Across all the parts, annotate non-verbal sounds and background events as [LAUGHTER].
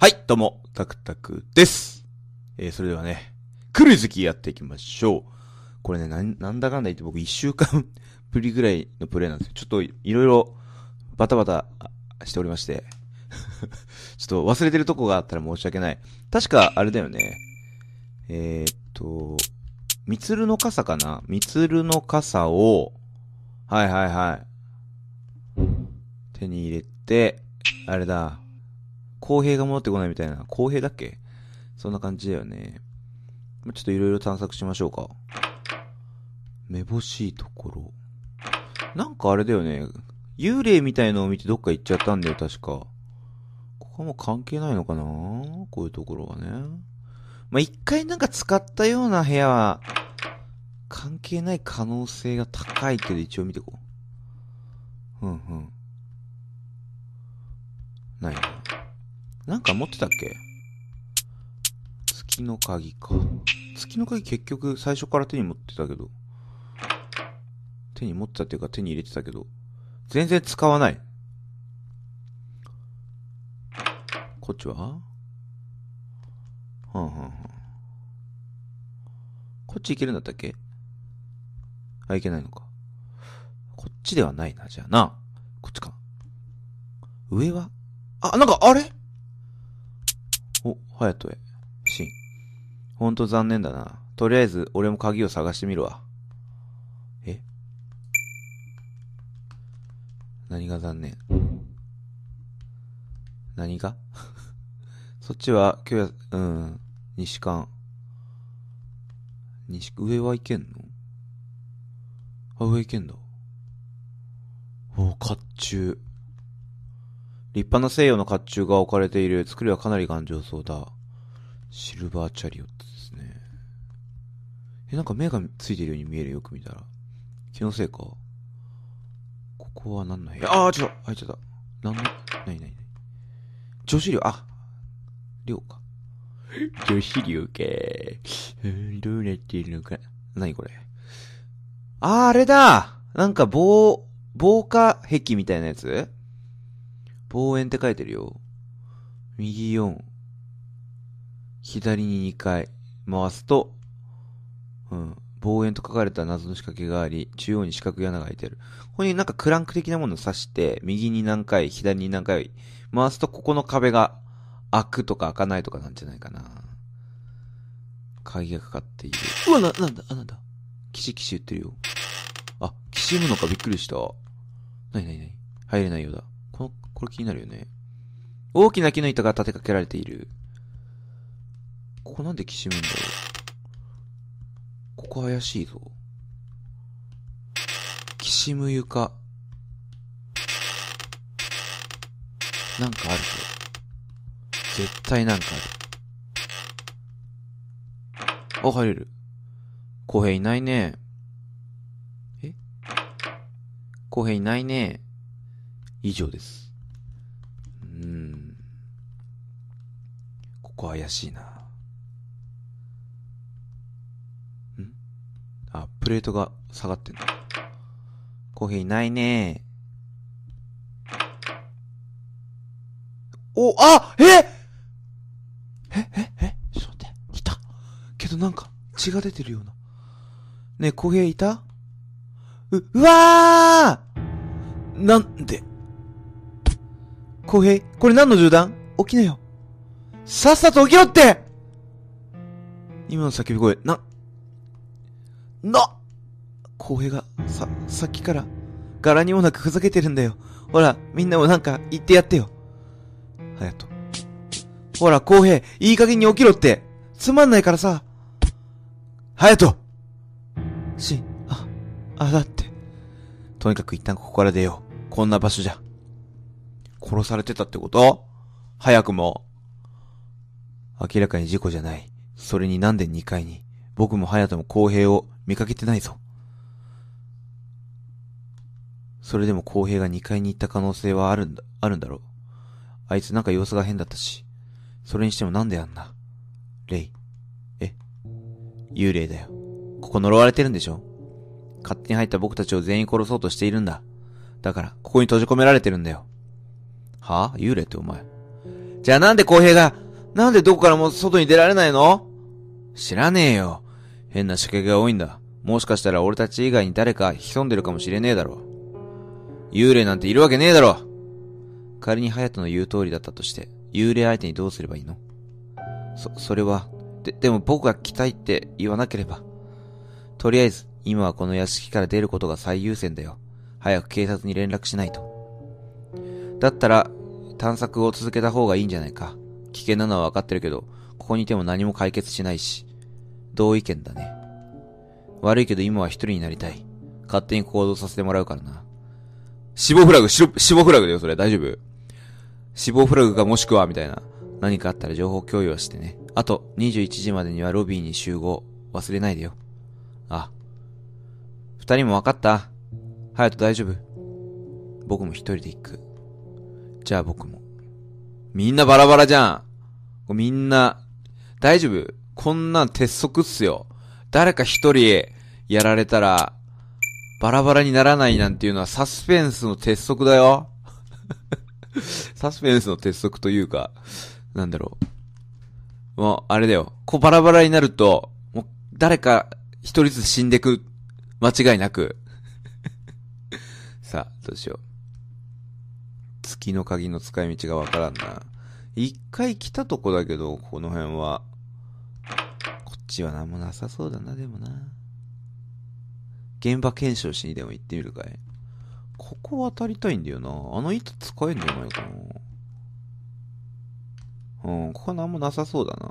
はい、どうも、タクタクです。えー、それではね、クルズキやっていきましょう。これね、な、なんだかんだ言って僕一週間 [LAUGHS] ぶりぐらいのプレイなんですよ。ちょっといろいろバタバタしておりまして。[LAUGHS] ちょっと忘れてるとこがあったら申し訳ない。確か、あれだよね。えー、っと、みつるの傘かなみつるの傘を、はいはいはい。手に入れて、あれだ。公平が戻ってこないみたいな、公平だっけそんな感じだよね。ちょっといろいろ探索しましょうか。めぼしいところ。なんかあれだよね。幽霊みたいのを見てどっか行っちゃったんだよ、確か。ここも関係ないのかなこういうところはね。まあ、一回なんか使ったような部屋は、関係ない可能性が高いけど一応見てこう。うんうん。ないな。なんか持ってたっけ月の鍵か。月の鍵結局最初から手に持ってたけど。手に持ってたっていうか手に入れてたけど。全然使わない。こっちははんはんはん。こっち行けるんだったっけあ、行けないのか。こっちではないな、じゃあな。こっちか。上はあ、なんか、あれお、隼人へ。シン。ほんと残念だな。とりあえず、俺も鍵を探してみるわ。え何が残念何が [LAUGHS] そっちは、今日や、うん、西館。西、上はいけんのあ、上いけんだ。お、甲冑。立派な西洋の甲冑が置かれている。作りはかなり頑丈そうだ。シルバーチャリオットですね。え、なんか目がついてるように見える。よく見たら。気のせいか。ここは何の部屋ああ、ちょっと入っちゃった。何の、なにな女子寮、あ、寮か。女子寮か。どうなってるのか。なにこれ。ああ、あれだなんか棒、防火壁みたいなやつ望遠って書いてるよ。右4。左に2回回すと、うん。望遠と書かれた謎の仕掛けがあり、中央に四角い穴が開いてる。ここになんかクランク的なものを刺して、右に何回、左に何回、回すとここの壁が開くとか開かないとかなんじゃないかな。鍵がかかっている。うわ、な、なんだ、あ、なんだ。キシキシ言ってるよ。あ、キしむのかびっくりした。なになになに入れないようだ。この、これ気になるよね。大きな木の板が立てかけられている。ここなんできしむんだろう。ここ怪しいぞ。きしむ床。なんかあるぞ。絶対なんかある。あ、入れる。公平いないね。え公平いないね。以上です。うん。ここ怪しいな。んあ、プレートが下がってんだ。コーヒーないねお、あええ、え、え、ちょっと待って。いたけどなんか血が出てるような。ねえ、コーヒーいたう、うわーなんで公平、これ何の銃弾起きなよ。さっさと起きろって今の叫び声、な、な、公平が、さ、さっきから、柄にもなくふざけてるんだよ。ほら、みんなもなんか言ってやってよ。はやと。ほら、公平、いい加減に起きろって。つまんないからさ。はやとし、あ、あ、だって。とにかく一旦ここから出よう。こんな場所じゃ。殺されてたってこと早くも。明らかに事故じゃない。それになんで2階に、僕も隼人も公平を見かけてないぞ。それでも公平が2階に行った可能性はあるんだ、あるんだろう。あいつなんか様子が変だったし。それにしてもなんであんな。レイ。え幽霊だよ。ここ呪われてるんでしょ勝手に入った僕たちを全員殺そうとしているんだ。だから、ここに閉じ込められてるんだよ。はあ幽霊ってお前。じゃあなんで公平が、なんでどこからも外に出られないの知らねえよ。変な仕掛けが多いんだ。もしかしたら俺たち以外に誰か潜んでるかもしれねえだろ。幽霊なんているわけねえだろ。仮に隼人の言う通りだったとして、幽霊相手にどうすればいいのそ、それは、で、でも僕が来たいって言わなければ。とりあえず、今はこの屋敷から出ることが最優先だよ。早く警察に連絡しないと。だったら探索を続けた方がいいんじゃないか。危険なのはわかってるけど、ここにいても何も解決しないし。同意見だね。悪いけど今は一人になりたい。勝手に行動させてもらうからな。死亡フラグ、死亡フラグだよ、それ。大丈夫死亡フラグかもしくは、みたいな。何かあったら情報共有はしてね。あと、21時までにはロビーに集合。忘れないでよ。あ。二人も分かった早く大丈夫僕も一人で行く。じゃあ僕も。みんなバラバラじゃん。みんな、大丈夫こんなん鉄則っすよ。誰か一人やられたら、バラバラにならないなんていうのはサスペンスの鉄則だよ。サスペンスの鉄則というか、なんだろう。もう、あれだよ。こうバラバラになると、もう、誰か一人ずつ死んでく。間違いなく。さあ、どうしよう。月の鍵の使い道がわからんな。一回来たとこだけど、この辺は。こっちは何もなさそうだな、でもな。現場検証しにでも行ってみるかい。ここ渡りたいんだよな。あの糸使えんじゃないかな。うん、ここ何もなさそうだな。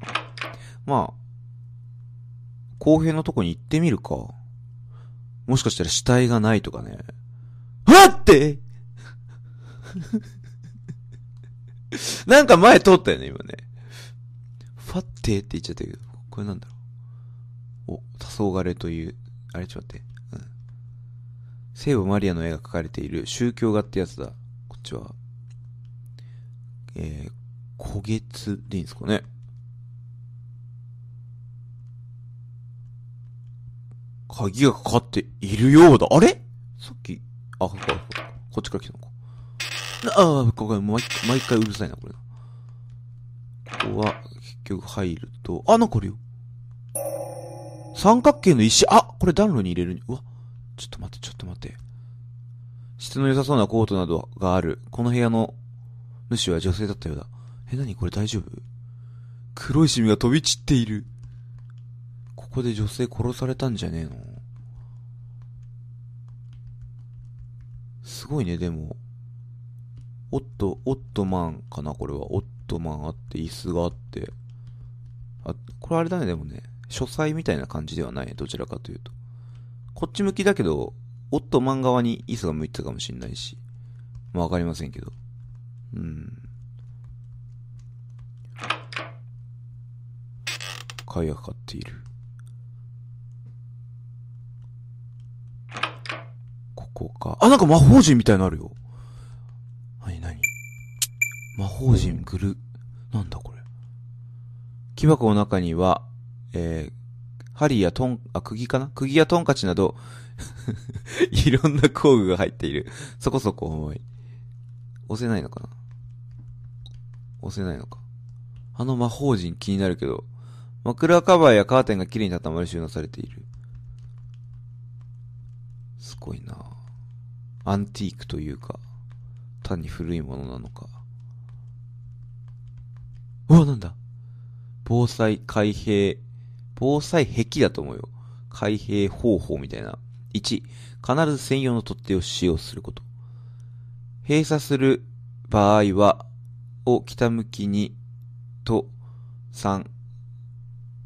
まあ、公平のとこに行ってみるか。もしかしたら死体がないとかね。はって [LAUGHS] なんか前通ったよね、今ね。ファッテーって言っちゃったけど、これなんだろう。お、黄昏という、あれちょっと待って。うん。聖母マリアの絵が描かれている宗教画ってやつだ。こっちは。えー、古月でいいんですかね。鍵がかかっているようだ。あれさっき、あ、こっちから来たのか。ああ、ここ毎毎回うるさいな、これ。ここは、結局入ると、あ、なんかあるよ。三角形の石、あ、これ暖炉に入れるに、うわ、ちょっと待って、ちょっと待って。質の良さそうなコートなどがある。この部屋の主は女性だったようだ。え、なにこれ大丈夫黒いシミが飛び散っている。ここで女性殺されたんじゃねえのすごいね、でも。おっと、オットマンかなこれは。オットマンあって、椅子があって。あ、これあれだね、でもね。書斎みたいな感じではない。どちらかというと。こっち向きだけど、オットマン側に椅子が向いてたかもしれないし。わかりませんけど。うん。買いがかかっている。ここか。あ、なんか魔法陣みたいのあるよ。魔法陣ぐる、なんだこれ。木箱の中には、えー、針やトン、あ、釘かな釘やトンカチなど [LAUGHS] いろんな工具が入っている。そこそこ重い。押せないのかな押せないのか。あの魔法陣気になるけど、枕カバーやカーテンが綺麗に畳まれ収納されている。すごいなアンティークというか、単に古いものなのか。うわ、なんだ。防災開閉、防災壁だと思うよ。開閉方法みたいな。1、必ず専用の取っ手を使用すること。閉鎖する場合は、を北向きに、と、3、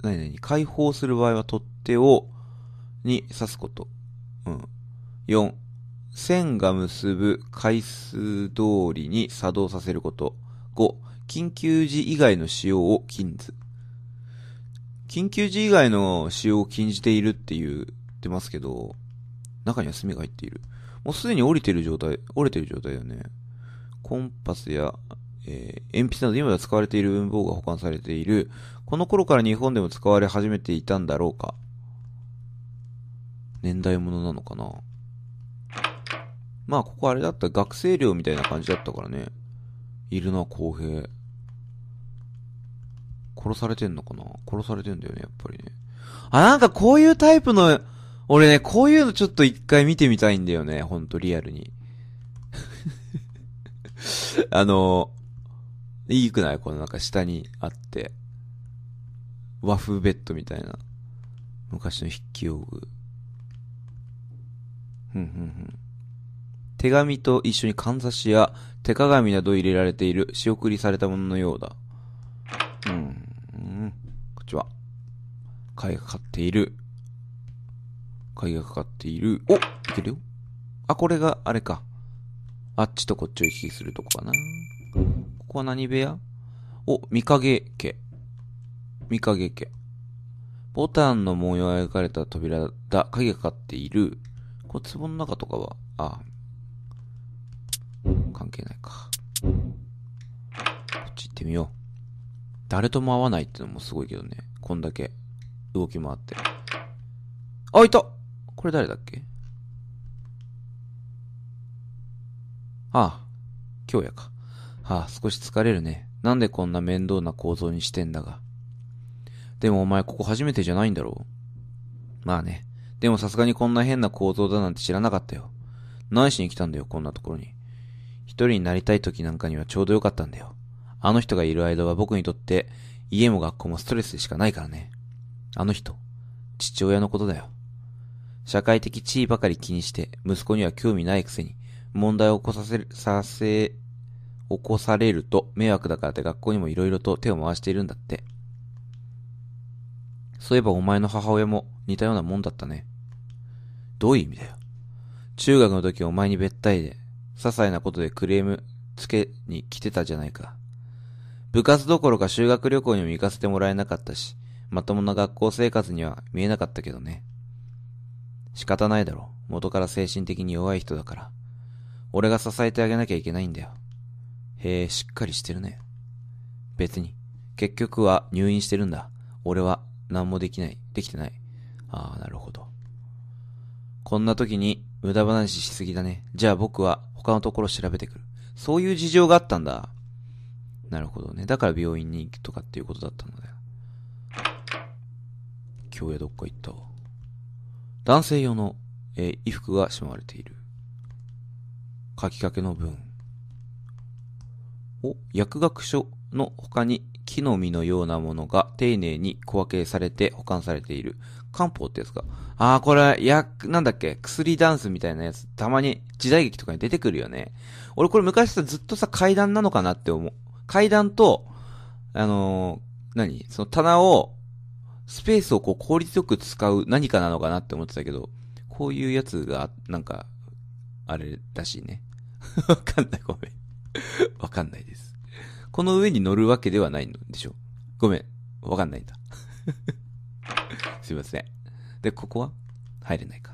何々、開放する場合は取っ手を、に刺すこと。うん。4、線が結ぶ回数通りに作動させること。5、緊急時以外の使用を禁ず。緊急時以外の使用を禁じているって言ってますけど、中には炭が入っている。もうすでに降りてる状態、折れてる状態だよね。コンパスや、えー、鉛筆など今では使われている文房具が保管されている。この頃から日本でも使われ始めていたんだろうか。年代物なのかな。まあ、ここあれだった。学生寮みたいな感じだったからね。いるな、公平。殺されてんのかな殺されてんだよね、やっぱりね。あ、なんかこういうタイプの、俺ね、こういうのちょっと一回見てみたいんだよね、ほんとリアルに。[LAUGHS] あの、いいくないこのなんか下にあって、和風ベッドみたいな。昔の筆記用具。ふんふんふん。手紙と一緒にかんざしや手鏡など入れられている仕送りされたもののようだ。うん。うん、こっちは。貝がかかっている。貝がかかっている。おいけるよ。あ、これがあれか。あっちとこっちを行き来するとこかな。ここは何部屋お、三影家。三影家。ボタンの模様が描かれた扉だ。影がかかっている。これ壺の中とかは、あ、関係ないか。こっち行ってみよう。誰とも会わないってのもすごいけどね。こんだけ動き回って。あ、いたこれ誰だっけああ、今日やか。ああ、少し疲れるね。なんでこんな面倒な構造にしてんだが。でもお前ここ初めてじゃないんだろうまあね。でもさすがにこんな変な構造だなんて知らなかったよ。何しに来たんだよ、こんなところに。一人になりたい時なんかにはちょうどよかったんだよ。あの人がいる間は僕にとって家も学校もストレスでしかないからね。あの人、父親のことだよ。社会的地位ばかり気にして息子には興味ないくせに問題を起こさせ、させ、起こされると迷惑だからって学校にも色々と手を回しているんだって。そういえばお前の母親も似たようなもんだったね。どういう意味だよ。中学の時お前にべったりで、些細なことでクレームつけに来てたじゃないか。部活どころか修学旅行にも行かせてもらえなかったし、まともな学校生活には見えなかったけどね。仕方ないだろ。元から精神的に弱い人だから。俺が支えてあげなきゃいけないんだよ。へえ、しっかりしてるね。別に。結局は入院してるんだ。俺は何もできない。できてない。ああ、なるほど。こんな時に無駄話しすぎだね。じゃあ僕は他のところ調べてくる。そういう事情があったんだ。なるほどね。だから病院に行くとかっていうことだったのだよ。今日やどっか行った男性用の、えー、衣服がしまわれている。書きかけの文。お、薬学書の他に木の実のようなものが丁寧に小分けされて保管されている。漢方ってやつか。ああ、これ、や、なんだっけ、薬ダンスみたいなやつ、たまに時代劇とかに出てくるよね。俺これ昔さ、ずっとさ、階段なのかなって思う。階段と、あのー、何その棚を、スペースをこう効率よく使う何かなのかなって思ってたけど、こういうやつが、なんか、あれらしいね。[LAUGHS] わかんない、ごめん。わかんないです。この上に乗るわけではないんでしょ。ごめん、わかんないんだ。すいません。で、ここは入れないか。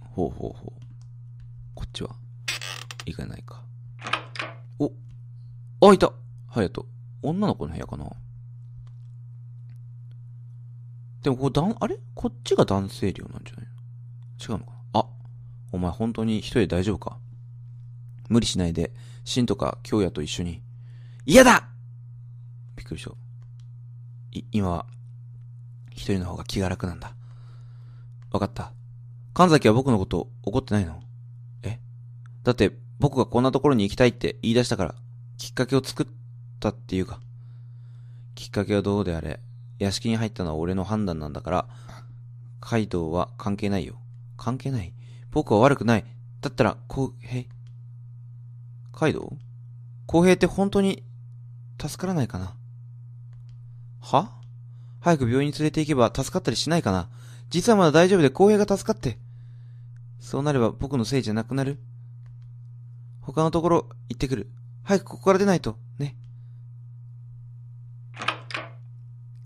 ほうほうほう。こっちは行かないか。おあ、いたはやと。女の子の部屋かなでもこだん、あれこっちが男性寮なんじゃない違うのかなあ、お前本当に一人で大丈夫か無理しないで、シンとか京也と一緒に。嫌だびっくりした。今は、一人の方が気が楽なんだ。わかった。神崎は僕のこと怒ってないのえだって僕がこんなところに行きたいって言い出したから、きっかけを作ったっていうか。きっかけはどうであれ、屋敷に入ったのは俺の判断なんだから、カイドウは関係ないよ。関係ない僕は悪くない。だったら、公平。カイドウ公平って本当に助からないかなは早く病院に連れて行けば助かったりしないかな実はまだ大丈夫で公平が助かって。そうなれば僕のせいじゃなくなる他のところ行ってくる。早くここから出ないと、ね。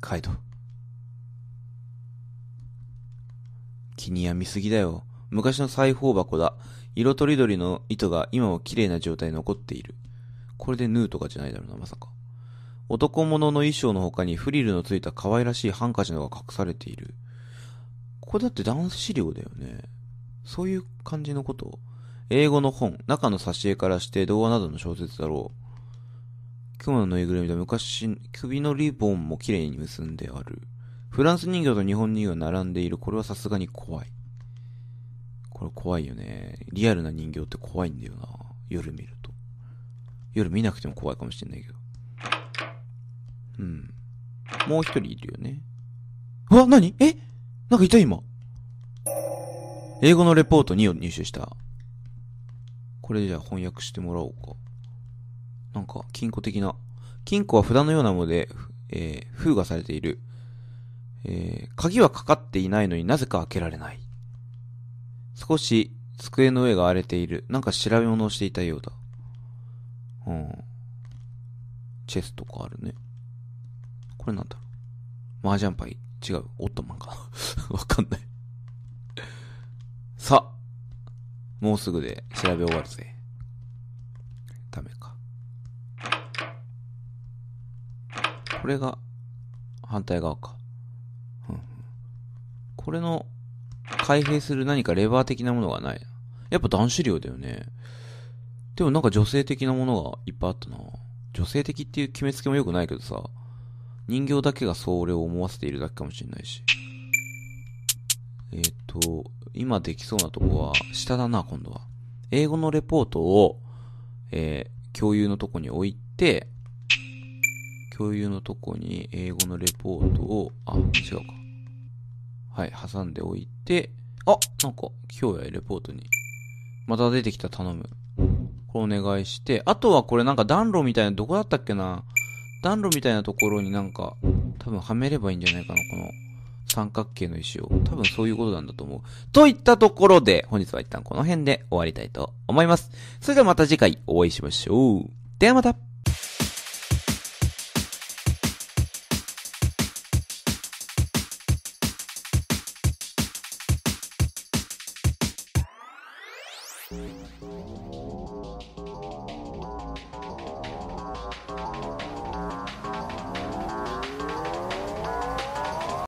カイド。気に病みすぎだよ。昔の裁縫箱だ。色とりどりの糸が今も綺麗な状態に残っている。これでヌーとかじゃないだろうな、まさか。男物の衣装の他にフリルのついた可愛らしいハンカチのが隠されている。これだってダス資料だよね。そういう感じのこと英語の本、中の挿絵からして童話などの小説だろう。今日のぬいぐるみで昔、首のリボンも綺麗に結んである。フランス人形と日本人形が並んでいる。これはさすがに怖い。これ怖いよね。リアルな人形って怖いんだよな。夜見ると。夜見なくても怖いかもしれないけど。うん。もう一人いるよね。あ、なにえなんかいた今。英語のレポート2を入手した。これじゃあ翻訳してもらおうか。なんか、金庫的な。金庫は札のようなもので、えー、封がされている。えー、鍵はかかっていないのになぜか開けられない。少し机の上が荒れている。なんか調べ物をしていたようだ。うん。チェスとかあるね。これなんだろう麻雀牌違う。オットマンか [LAUGHS] わかんないさあ、もうすぐで調べ終わるぜ。ダメか。これが反対側か。うん、これの開閉する何かレバー的なものがない。やっぱ男子寮だよね。でもなんか女性的なものがいっぱいあったな。女性的っていう決めつけも良くないけどさ。人形だけがそれを思わせているだけかもしれないし。えっ、ー、と、今できそうなとこは、下だな、今度は。英語のレポートを、えー、共有のとこに置いて、共有のとこに英語のレポートを、あ、違うか。はい、挟んでおいて、あなんか、今日やレポートに。また出てきた、頼む。これお願いして、あとはこれなんか暖炉みたいな、どこだったっけな暖炉みたいなところになんか、多分はめればいいんじゃないかな、この三角形の石を。多分そういうことなんだと思う。といったところで、本日は一旦この辺で終わりたいと思います。それではまた次回お会いしましょう。ではまた